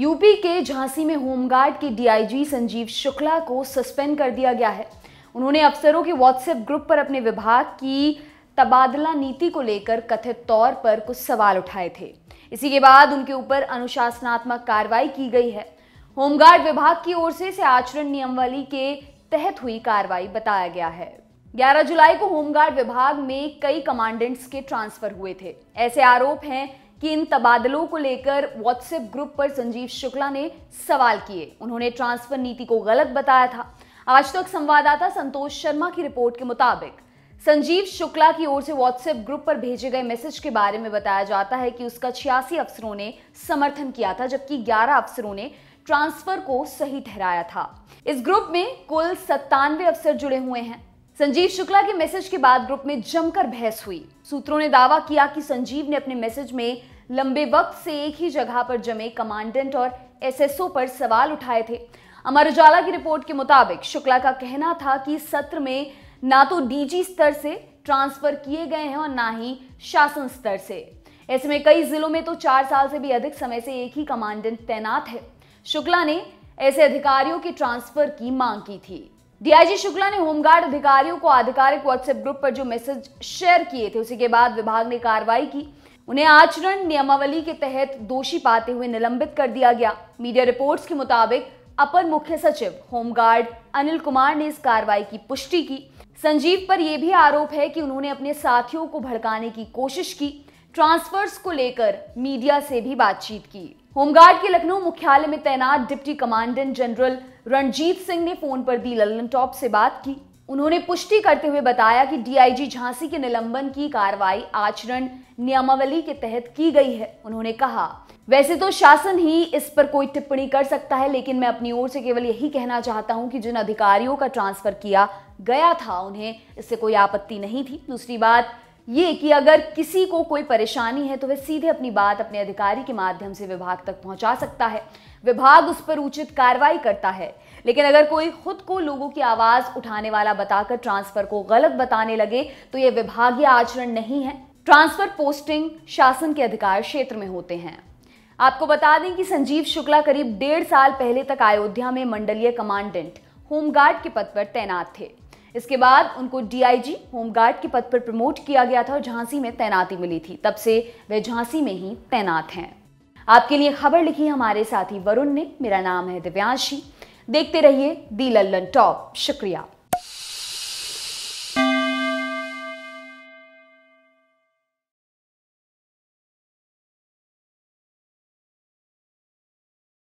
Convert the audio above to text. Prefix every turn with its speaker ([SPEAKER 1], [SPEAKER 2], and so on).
[SPEAKER 1] UP के झांसी में home guard के डीआईजी संजीव शुक्ला को सस्पेंड कर दिया गया है उन्होंने अफसरों के व्हाट्सएप ग्रुप पर अपने विभाग की तबादला नीति को लेकर कथित तौर पर कुछ सवाल उठाए थे इसी के बाद उनके ऊपर अनुशासनात्मक कार्रवाई की गई है होमगार्ड विभाग की ओर से, इसे आचरण नियमवली के तहत हुई कार्रवाई बताया गया है 11 जुलाई को होमगार्ड विभाग में कई कमांडेंट्स के ट्रांसफर हुए थे ऐसे आरोप हैं कि इन तबादलों को लेकर व्हाट्सएप ग्रुप पर संजीव शुक्ला ने सवाल किए उन्होंने ट्रांसफर नीति को गलत बताया था आज तक संवाददाता संतोष शर्मा की रिपोर्ट के मुताबिक संजीव शुक्ला की ओर से व्हाट्सएप ग्रुप पर भेजे गए मैसेज के बारे में बताया जाता है कि उसका छियासी अफसरों ने समर्थन किया था जबकि 11 अफसरों ने ट्रांसफर को सही ठहराया था इस ग्रुप में कुल सत्तानवे अफसर जुड़े हुए हैं संजीव शुक्ला के मैसेज के बाद ग्रुप में जमकर बहस हुई सूत्रों ने दावा किया कि संजीव ने अपने मैसेज में लंबे वक्त से एक ही जगह पर जमे कमांडेंट और एसएसओ पर सवाल उठाए थे अमर उजाला की रिपोर्ट के मुताबिक शुक्ला का कहना था कि इस सत्र में ना तो डीजी स्तर से ट्रांसफर किए गए हैं और ना ही शासन स्तर से ऐसे में कई जिलों में तो चार साल से भी अधिक समय से एक ही कमांडेंट तैनात है शुक्ला ने ऐसे अधिकारियों के ट्रांसफर की मांग की थी डीआईजी शुक्ला ने होमगार्ड अधिकारियों को आधिकारिक व्हाट्सएप ग्रुप पर जो मैसेज शेयर किए थे उसी के बाद विभाग ने कार्रवाई की उन्हें आचरण नियमावली के तहत दोषी पाते हुए निलंबित कर दिया गया मीडिया रिपोर्ट्स के मुताबिक अपर मुख्य सचिव होमगार्ड अनिल कुमार ने इस कार्रवाई की पुष्टि की संजीव पर यह भी आरोप है कि उन्होंने अपने साथियों को भड़काने की कोशिश की ट्रांसफर्स को लेकर मीडिया से भी बातचीत की होमगार्ड के लखनऊ मुख्यालय में तैनात deputy commandant general Ranjit Singh ने फोन पर दी ललन टॉप से बात की उन्होंने पुष्टि करते हुए बताया कि डीआईजी झांसी के निलंबन की कार्रवाई आचरण नियमावली के तहत की गई है उन्होंने कहा वैसे तो शासन ही इस पर कोई टिप्पणी कर सकता है लेकिन मैं अपनी ओर से केवल यही कहना चाहता हूं कि जिन अधिकारियों का ट्रांसफर किया गया था उन्हें इससे कोई आपत्ति नहीं थी दूसरी बात ये कि अगर किसी को कोई परेशानी है तो वह सीधे अपनी बात अपने अधिकारी के माध्यम से विभाग तक पहुंचा सकता है विभाग उस पर उचित कार्रवाई करता है लेकिन अगर कोई खुद को लोगों की आवाज़ उठाने वाला बताकर ट्रांसफ़र को गलत बताने लगे तो यह विभागीय आचरण नहीं है ट्रांसफ़र पोस्टिंग शासन के अधिकार क्षेत्र में होते हैं आपको बता दें कि संजीव शुक्ला करीब डेढ़ साल पहले तक अयोध्या में मंडलीय कमांडेंट होमगार्ड के पद पर तैनात थे इसके बाद उनको डीआईजी होमगार्ड के पद पर प्रमोट किया गया था और झांसी में तैनाती मिली थी तब से वे झांसी में ही तैनात हैं आपके लिए खबर लिखी हमारे साथी वरुण ने मेरा नाम है दिव्यांशी देखते रहिए दी लल्लन टॉप शुक्रिया